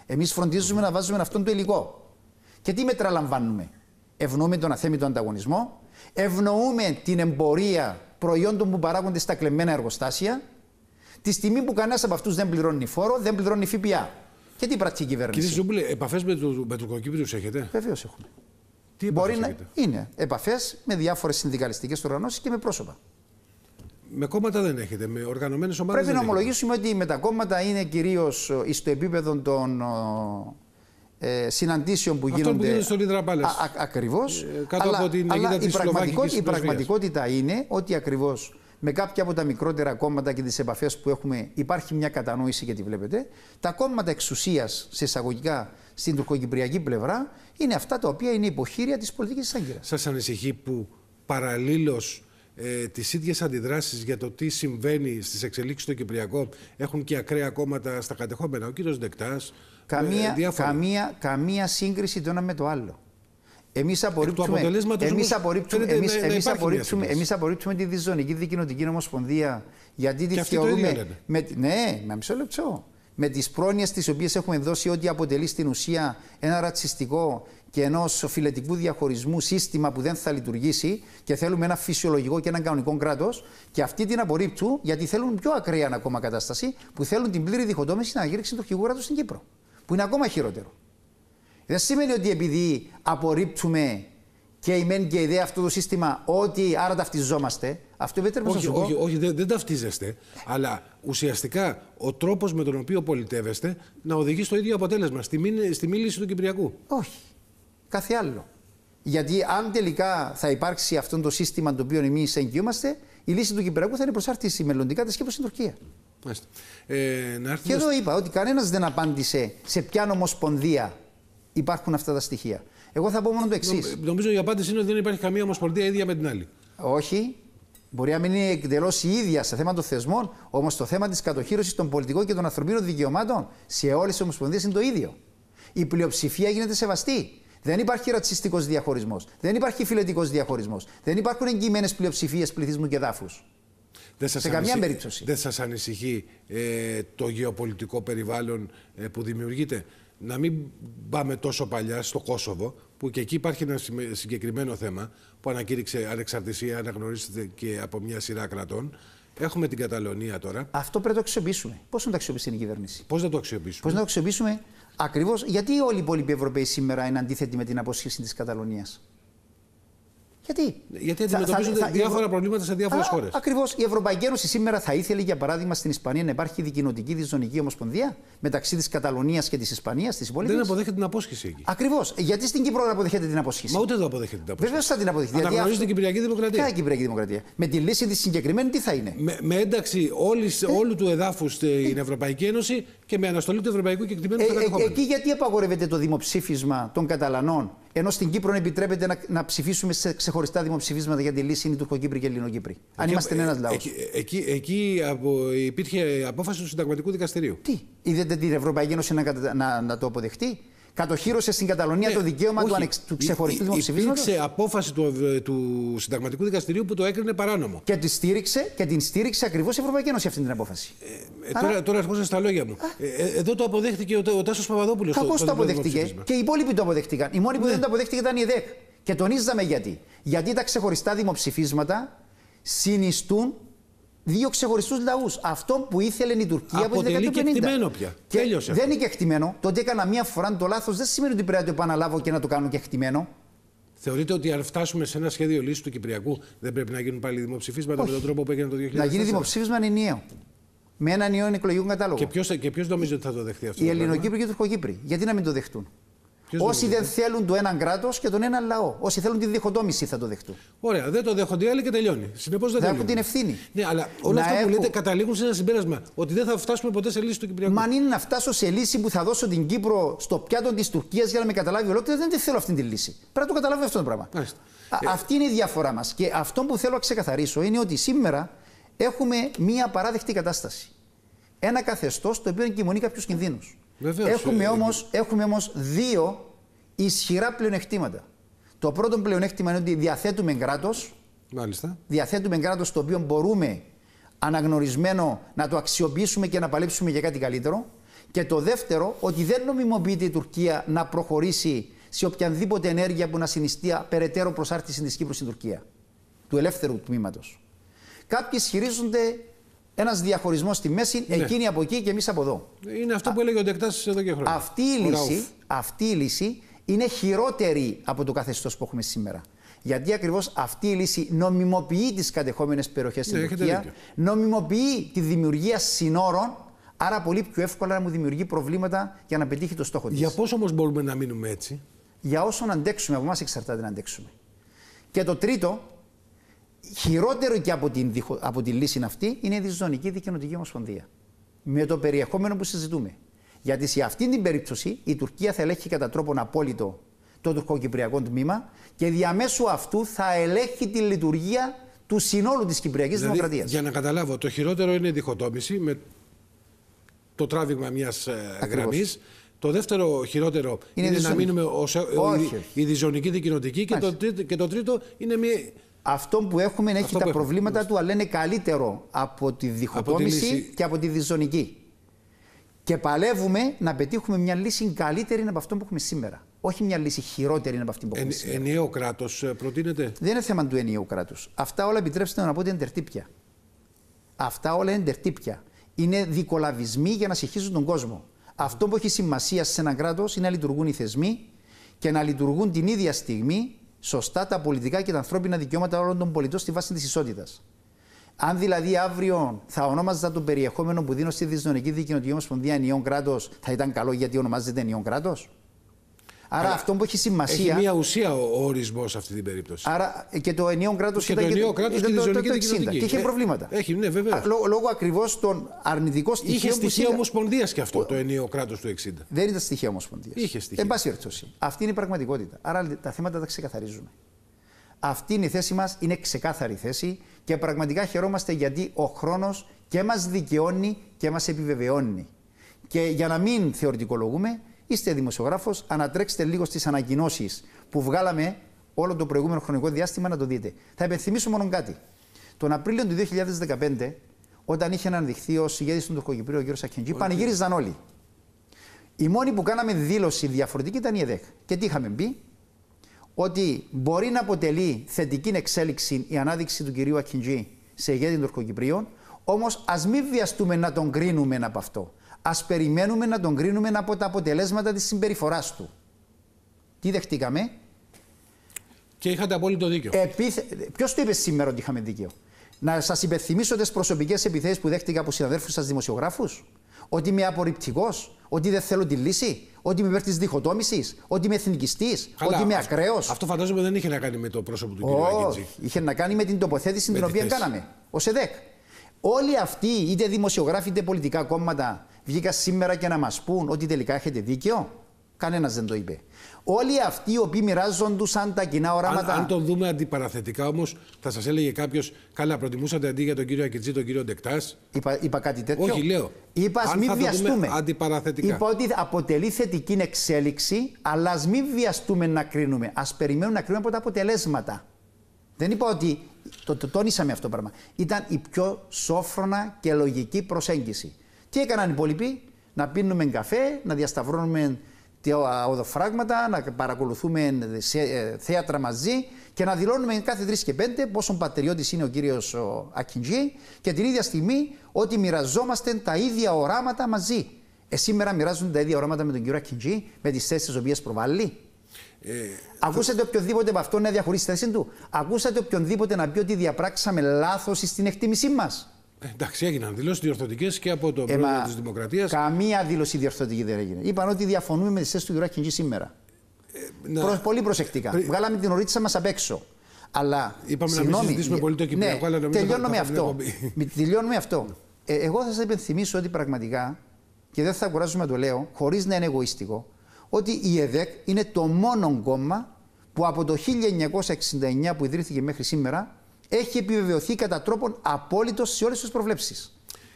Speaker 2: Εμείς φροντίζουμε να βάζουμε αυτόν το υλικό. Και τι μέτρα λαμβάνουμε. Ευνοούμε τον αθέμητο ανταγωνισμό, ευνοούμε την εμπορία προϊόντων που παράγονται στα κλεμμένα εργοστάσια, τη στιγμή που κανένας από αυτούς δεν πληρώνει φόρο, δεν πληρώνει ΦΠΑ. Και τι πρακτική η κυβέρνηση. Κύριε Ζούμπουλε, επαφές με, το, με έχετε. Βεβαίως έχουμε. Τι Μπορεί να έχετε? είναι επαφές με διάφορες συνδικαλιστικές οργανώσεις και με πρόσωπα. Με κόμματα δεν έχετε, με οργανωμένες ομάδες. Πρέπει να ομολογήσουμε ότι με τα κόμματα είναι κυρίως ε, στο επίπεδο των ε, συναντήσεων που γίνονται. Αυτό
Speaker 1: που στο Ακριβώς. Ε, κάτω αλλά, από την αλλά της η, πραγματικότητα, η πραγματικότητα
Speaker 2: είναι ότι ακριβώς με κάποια από τα μικρότερα κόμματα και τις επαφές που έχουμε υπάρχει μια κατανόηση και τη βλέπετε. Τα κόμματα εξουσίας σε εισαγωγικά στην τουρκοκυπριακή πλευρά είναι αυτά τα οποία είναι υποχείρια της πολιτικής Άγκυρας. Σας ανησυχεί που παραλίλω ε,
Speaker 1: τις ίδιες αντιδράσεις για το τι συμβαίνει στις εξελίξεις στο Κυπριακό έχουν και ακραία κόμματα
Speaker 2: στα κατεχόμενα. Ο κύριος Δεκτάς. Ε, καμία, καμία, καμία σύγκριση το ένα με το άλλο. Εμείς απορρίπτουμε, εμείς απορρίπτουμε, εμείς, εμείς, απορρίπτουμε απορρίπτουμε τη διζωνική δικοινοτική νομοσπονδία γιατί τη θεωρούμε. Με, ναι, με μισό λεπτό. Με τις πρόνοιες τις οποίες έχουμε δώσει, ότι αποτελεί στην ουσία ένα ρατσιστικό και ενός φιλετικού διαχωρισμού σύστημα που δεν θα λειτουργήσει και θέλουμε ένα φυσιολογικό και ένα κανονικό κράτος. Και αυτή την απορρίπτουν γιατί θέλουν πιο ακραία ακόμα κατάσταση που θέλουν την πλήρη διχοτόμηση να γύρξει το χειγούρα τους στην Κύπρο. Που είναι ακόμα χειρότερο. Δεν σημαίνει ότι επειδή απορρίπτουμε και η μεν και η δε αυτό το σύστημα, ότι άρα ταυτιζόμαστε.
Speaker 1: Αυτό πρέπει να σου Όχι, όχι δεν, δεν ταυτίζεστε. Αλλά ουσιαστικά ο τρόπος με τον οποίο πολιτεύεστε να οδηγεί στο ίδιο αποτέλεσμα, στη μίληση του Κυπριακού. Όχι
Speaker 2: κάθε άλλο. Γιατί αν τελικά θα υπάρξει αυτό το σύστημα το οποίο εμείς εγγυούμαστε, η λύση του Κυπριακού θα είναι προσάρτηση μελλοντικά της σκέψης στην Τουρκία.
Speaker 1: Ε, να
Speaker 2: και εδώ είπα ότι κανένας δεν απάντησε σε ποια νομοσπονδία υπάρχουν αυτά τα στοιχεία. Εγώ θα πω μόνο το εξής. Νομίζω η απάντηση είναι ότι δεν υπάρχει καμία ομοσπονδία ίδια με την άλλη. Όχι. Μπορεί να μην είναι εκτελώς η ίδια σε θέμα των θεσμών, όμως το θέμα της κατοχήρωση των πολιτικών και των ανθρωπίνων δικαιωμάτων σε όλες τις ομοσπονδίες είναι το ίδιο. Η πλειοψηφία γίνεται σεβαστή. Δεν υπάρχει ρατσιστικός διαχωρισμός. Δεν υπάρχει φιλετικός διαχωρισμός. Δεν υπάρχουν εγγυημένες πλειοψηφίες πληθυσμού και δάφους. σε καμιά περίπτωση.
Speaker 1: Δεν σας ανησυχεί ε, το γεωπολιτικό περιβάλλον ε, που δημιουργείται. Να μην πάμε τόσο παλιά στο Κόσοβο, που και εκεί υπάρχει ένα συγκεκριμένο θέμα που ανακήρυξε ανεξαρτησία, αναγνωρίζεται και
Speaker 2: από μια σειρά κρατών. Έχουμε την Καταλωνία τώρα. Αυτό πρέπει να το αξιοποιήσουμε. Πώς να το αξιοποιήσει η κυβέρνηση. Πώς να το αξιοποιήσουμε. Πώς να το αξιοποιήσουμε Ακριβώς. Γιατί όλοι οι υπόλοιποι Ευρωπαίοι σήμερα είναι αντίθετοι με την απόσχεση της Καταλωνίας.
Speaker 1: Γιατί, Γιατί αντιμετωπίζονται θα, θα, διάφορα προβλήματα σε διάφορες χώρες.
Speaker 2: Ακριβώς. Η Ευρωπαϊκή Ένωση σήμερα θα ήθελε, για παράδειγμα, στην Ισπανία να υπάρχει δικοινοτική διζωνική ομοσπονδία μεταξύ της Καταλωνίας και της Ισπανίας, της υπόλοιπης. Δεν αποδέχεται
Speaker 1: την απόσχηση εκεί.
Speaker 2: Ακριβώς. Γιατί στην Κύπρο δεν αποδέχεται την απόσχηση. Μα ούτε εδώ αποδέχεται την απόσχηση. Βεβαίως θα την αποδέχεται. Αναγνωρίζει αυτό... την Κυπριακή Δημοκρατία. Ποια Κυπριακή Δημοκρατία. Με τη λύση της συγκεκριμένη τι θα είναι. Με, με
Speaker 1: ένταξη όλης, ε. όλου του εδάφους στην ε. Ευρωπαϊκή Ένωση και με αναστολή του ευρωπαϊκού κεκτημένου. Ε, ε εκεί
Speaker 2: γιατί απαγορεύεται το δημοψήφισμα των Καταλανών ενώ στην Κύπρο επιτρέπεται να, να ψηφίσουμε σε ξεχωριστά δημοψηφίσματα για τη λύση είναι Τουρκοκύπριοι και Ελληνοκύπριοι. Αν είμαστε ε, ένας λαός. Εκεί, εκεί, εκεί από, υπήρχε απόφαση του Συνταγματικού Δικαστηρίου. Τι, είδατε την Ευρωπαϊκή Ένωση να, να, να το αποδεχτεί κατοχύρωσε στην Καταλωνία ε, το δικαίωμα του, ανεξ, του ξεχωριστού δημοψηφίσματος. Υπήρξε
Speaker 1: απόφαση του, ε, του Συνταγματικού Δικαστηρίου που το έκρινε παράνομο.
Speaker 2: Και, τη στήριξε, και την στήριξε ακριβώς η Ευρωπαϊκή Ένωση αυτή την απόφαση. Ε, ε
Speaker 1: Τώρα, αρχίζω στα λόγια μου. εδώ το αποδέχτηκε ο, ο Τάσος Παπαδόπουλος. Κακώ το, το αποδέχτηκε.
Speaker 2: Και οι υπόλοιποι το αποδέχτηκαν. Οι μόνοι που ναι. δεν το αποδέχτηκε ήταν οι ΔΕΚ. Και τονίζαμε γιατί. Γιατί τα ξεχωριστά δημοψηφίσματα συνιστούν δύο ξεχωριστούς λαούς. Αυτό που ήθελε η Τουρκία από το 1950. κεκτημένο πια. Και Τέλειωσε. Δεν είναι και χτυμένο. Το έκανα μία φορά το λάθος δεν σημαίνει ότι πρέπει να το επαναλάβω και να το κάνω και
Speaker 1: Θεωρείτε ότι αν φτάσουμε σε ένα σχέδιο λύσης του Κυπριακού, δεν πρέπει να γίνουν πάλι δημοψηφίσματα με τον τρόπο που έγινε το 2000. Να γίνει δημοψήφισμα
Speaker 2: ενιαίο. Με έναν ενιαίο εκλογικό κατάλογο. Και ποιος νομίζει ότι θα το δεχτεί αυτό. Οι Ελληνοκύπροι και οι Τουρκοκύπροι. Γιατί να μην το δεχτούν. Ποιος Όσοι δεν θέλουν το έναν κράτος και τον έναν λαό. Όσοι θέλουν τη διχοτόμηση θα το δεχτούν.
Speaker 1: Ωραία, δεν το δέχονται οι άλλοι και τελειώνει. Συνεπώς δεν θα έχουν την ευθύνη. Ναι,
Speaker 2: αλλά όλα αυτά που λέτε καταλήγουν σε ένα συμπέρασμα. Ότι δεν θα φτάσουμε ποτέ σε λύση του Κυπριακού. Μα αν είναι να φτάσω σε λύση που θα δώσω την Κύπρο στο πιάτο της Τουρκίας για να με καταλάβει ολόκληρο, δεν τη θέλω αυτή τη λύση. Πρέπει να το καταλάβει αυτό το πράγμα. Α, ε, Αυτή είναι η διαφορά μας. Και αυτό που θέλω να ξεκαθαρίσω είναι ότι σήμερα έχουμε μία παράδεκτη κατάσταση. Ένα καθεστώς το οποίο εγκυμονεί κάποιους κινδύνους. Βεβαίως, έχουμε, ε, ε, ε. όμως, δύο ισχυρά πλεονεκτήματα. Το πρώτο πλεονέκτημα είναι ότι διαθέτουμε κράτος. Μάλιστα. Διαθέτουμε κράτος το οποίο μπορούμε αναγνωρισμένο να το αξιοποιήσουμε και να παλέψουμε για κάτι καλύτερο. Και το δεύτερο, ότι δεν νομιμοποιείται η Τουρκία να προχωρήσει σε οποιαδήποτε ενέργεια που να συνιστεί περαιτέρω προσάρτηση της Κύπρου στην Τουρκία. Του ελεύθερου τμήματος. Κάποιοι ισχυρίζονται ένας διαχωρισμός στη μέση, ναι. εκείνη από εκεί και εμείς από εδώ.
Speaker 1: Είναι αυτό που έλεγε ο Ντεκτάση εδώ και χρόνια. Αυτή η, λύση,
Speaker 2: αυτή η λύση είναι χειρότερη από το καθεστώς που έχουμε σήμερα. Γιατί ακριβώς αυτή η λύση νομιμοποιεί τις κατεχόμενες περιοχές στην ναι, Τουρκία, νομιμοποιεί τη δημιουργία συνόρων, άρα πολύ πιο εύκολα να μου δημιουργεί προβλήματα για να πετύχει το στόχο της. Για πόσο όμως μπορούμε να μείνουμε έτσι. Για όσον αντέξουμε, από εμάς εξαρτάται να αντέξουμε. Και το τρίτο, χειρότερο και από, την, από τη λύση αυτή είναι η Διζωνική Δικαινοτική Ομοσπονδία. Με το περιεχόμενο που συζητούμε. Γιατί σε αυτή την περίπτωση η Τουρκία θα ελέγχει κατά τρόπον απόλυτο το τουρκοκυπριακό τμήμα και διαμέσου αυτού θα ελέγχει τη λειτουργία του συνόλου της Κυπριακής δηλαδή, Δημοκρατίας.
Speaker 1: Για να καταλάβω, το χειρότερο είναι η διχοτόμηση με το τράβηγμα μιας ε, γραμμής. Το δεύτερο χειρότερο είναι, είναι να μείνουμε ως ε, η
Speaker 2: διζωνική δικοινοτική και, το, και το τρίτο είναι μια αυτό που έχουμε έχει τα προβλήματα του, αλλά είναι καλύτερο από τη διχοτόμηση και από τη διζωνική. Και παλεύουμε να πετύχουμε μια λύση καλύτερη από αυτό που έχουμε σήμερα. Όχι μια λύση χειρότερη από αυτή που έχουμε ε, σήμερα. Ενιαίο κράτος ε, προτείνεται. Δεν είναι θέμα του ενιαίου κράτους. Αυτά όλα επιτρέψτε να πω ότι είναι τερτύπια. Αυτά όλα είναι τερτύπια. Είναι δικολαβισμοί για να συγχύσουν τον κόσμο. Αυτό που έχει σημασία σε ένα κράτος είναι να λειτουργούν οι θεσμοί και να λειτουργούν την ίδια στιγμή σωστά τα πολιτικά και τα ανθρώπινα δικαιώματα όλων των πολιτών στη βάση της ισότητας. Αν δηλαδή αύριο θα ονόμαζα το περιεχόμενο που δίνω στη Δυσδονική Δικαιωτική Ομοσπονδία Κράτος, θα ήταν καλό γιατί ονομάζεται Ενιών Κράτος. Άρα αυτό που έχει σημασία. Έχει
Speaker 1: μια ουσία ο ορισμός αυτή την περίπτωση. Άρα
Speaker 2: και το ενιαίο κράτος και το ενιαίο κράτος και, και, το, και, και, και είχε ε, προβλήματα. Έχει, ναι, βέβαια. Λό, λόγω ακριβώς των αρνητικών στοιχείων. Είχε στοιχεία που... ομοσπονδίας και αυτό το ενιαίο κράτος του 60. Δεν ήταν στοιχεία ομοσπονδίας. Είχε στοιχεία. Εν πάση περιπτώσει. Αυτή είναι η πραγματικότητα. Άρα τα θέματα τα ξεκαθαρίζουμε. Αυτή είναι η θέση μας, είναι ξεκάθαρη θέση και πραγματικά χαιρόμαστε γιατί ο χρόνος και μας δικαιώνει και μας επιβεβαιώνει. Και για να μην θεωρητικολογούμε, είστε δημοσιογράφος, ανατρέξτε λίγο στις ανακοινώσεις που βγάλαμε όλο το προηγούμενο χρονικό διάστημα να το δείτε. Θα υπενθυμίσω μόνο κάτι. Τον Απρίλιο του 2015, όταν είχε αναδειχθεί ως ηγέτης του Τουρκοκυπρίου ο κ. Σακεντζή, πανηγύριζαν όλοι. Η μόνη που κάναμε δήλωση διαφορετική ήταν η ΕΔΕΚ. Και τι είχαμε πει, ότι μπορεί να αποτελεί θετική εξέλιξη η ανάδειξη του κυρίου Ακιντζή σε ηγέτη των Τουρκοκυπρίων, όμως ας μην βιαστούμε να τον κρίνουμε από αυτό. Ας περιμένουμε να τον κρίνουμε από τα αποτελέσματα της συμπεριφοράς του. Τι δεχτήκαμε.
Speaker 1: Και είχατε απόλυτο δίκιο.
Speaker 2: Επίθε... Ποιος το είπε σήμερα ότι είχαμε δίκιο. Να σας υπενθυμίσω τις προσωπικές επιθέσεις που δέχτηκα από συναδέλφους σας δημοσιογράφους. Ότι είμαι απορριπτικός. Ότι δεν θέλω τη λύση. Ότι είμαι υπέρ της διχοτόμησης. Ότι είμαι εθνικιστής. Ότι είμαι ακραίος. Αυτό φαντάζομαι δεν είχε να κάνει με το πρόσωπο του κ. Αγκίτζη. Είχε να κάνει με την τοποθέτηση την οποία κάναμε. Ο ΕΔΕΚ. Όλοι αυτοί, είτε δημοσιογράφοι είτε πολιτικά κόμματα, βγήκα σήμερα και να μας πούν ότι τελικά έχετε δίκιο. Κανένας δεν το είπε. Όλοι αυτοί οι οποίοι σαν τα κοινά οράματα. Αν, αν
Speaker 1: τον δούμε αντιπαραθετικά όμως, θα σας έλεγε κάποιος, καλά, προτιμούσατε αντί για τον κύριο Ακιτζή τον κύριο Ντεκτάς. Είπα, κάτι τέτοιο. Όχι, λέω. Είπα, μην βιαστούμε. Αντιπαραθετικά. Είπα
Speaker 2: ότι αποτελεί θετική εξέλιξη, αλλά ας μην βιαστούμε να κρίνουμε. Ας περιμένουμε να κρίνουμε από τα αποτελέσματα. Δεν είπα ότι. Το, το τόνισαμε αυτό το πράγμα. Ήταν η πιο σόφρονα και λογική προσέγγιση. Τι έκαναν οι υπόλοιποι, να πίνουμε καφέ, να διασταυρώνουμε τα οδοφράγματα, να παρακολουθούμε ε, ε, θέατρα μαζί και να δηλώνουμε κάθε τρεις και πέντε πόσο πατριώτης είναι ο κύριος Ακιντζή και την ίδια στιγμή ότι μοιραζόμαστε τα ίδια οράματα μαζί. Ε, σήμερα μοιράζονται τα ίδια οράματα με τον κύριο Ακιντζή, με τις θέσεις τις οποίες προβάλλει. Ε, Ακούσατε θα... οποιονδήποτε από αυτό να διαχωρίσει τη θέση του. Ακούσατε οποιονδήποτε να πει ότι διαπράξαμε λάθος στην εκτίμησή μας.
Speaker 1: Εντάξει, έγιναν δηλώσεις διορθωτικές και από το ε, πρόεδρο της Δημοκρατίας. Καμία
Speaker 2: δήλωση διορθωτική δεν έγινε. Είπαν ότι διαφωνούμε με τις θέσεις του Γιουράκη σήμερα. Ε, να... Προς, πολύ προσεκτικά. Πρι... Ε, ε, Βγάλαμε την ορίτσα μας απ' έξω. Αλλά. Είπαμε να μην συζητήσουμε ναι, πολύ το Κυπριακό, ναι, αλλά τελειώνω με αυτό. τελειώνω αυτό. εγώ θα σας υπενθυμίσω ότι πραγματικά, και δεν θα κουράζουμε να το λέω, χωρίς να είναι εγωιστικό, ότι η ΕΔΕΚ είναι το μόνο κόμμα που από το 1969 που ιδρύθηκε μέχρι σήμερα έχει επιβεβαιωθεί κατά τρόπον απόλυτος σε όλες τις προβλέψεις.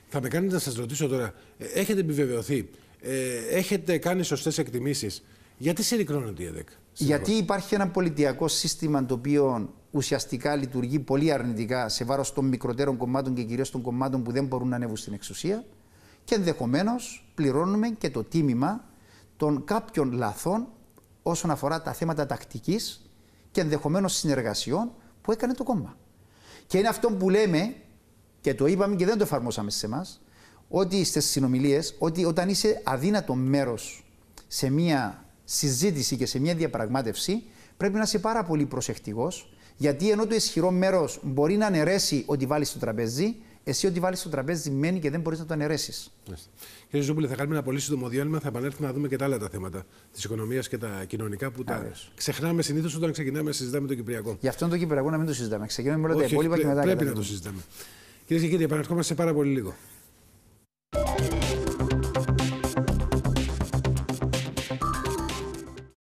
Speaker 2: Θα με κάνετε να σας ρωτήσω τώρα, ε, έχετε επιβεβαιωθεί, ε, έχετε κάνει σωστές εκτιμήσεις. Γιατί συρρυκνώνονται οι ΕΔΕΚ. Γιατί υπάρχει ένα πολιτιακό σύστημα το οποίο ουσιαστικά λειτουργεί πολύ αρνητικά σε βάρος των μικροτέρων κομμάτων και κυρίως των κομμάτων που δεν μπορούν να ανέβουν στην εξουσία. Και ενδεχομένως πληρώνουμε και το τίμημα των κάποιων λαθών όσον αφορά τα θέματα τακτικής και ενδεχομένως συνεργασιών που έκανε το κόμμα. Και είναι αυτό που λέμε και το είπαμε και δεν το εφαρμόσαμε σε εμάς, ότι στις συνομιλίες, ότι όταν είσαι αδύνατο μέρος σε μια συζήτηση και σε μια διαπραγμάτευση, πρέπει να είσαι πάρα πολύ προσεκτικός, γιατί ενώ το ισχυρό μέρος μπορεί να αναιρέσει ότι βάλεις στο τραπέζι, εσύ ό,τι βάλεις στο τραπέζι μένει και δεν μπορείς να το αναιρέσεις.
Speaker 1: Κύριε Ζούμπουλη, θα κάνουμε ένα πολύ σύντομο διάλειμμα. Θα επανέλθουμε να δούμε και τα άλλα τα θέματα της οικονομίας και τα κοινωνικά που τα ξεχνάμε συνήθως όταν ξεκινάμε να συζητάμε το Κυπριακό. Γι' αυτό το Κυπριακό να μην το συζητάμε. Ξεκινάμε με όλα τα υπόλοιπα και μετά. Πρέπει να το συζητάμε. Κυρίες και κύριοι, επαναρχόμαστε σε πάρα πολύ λίγο.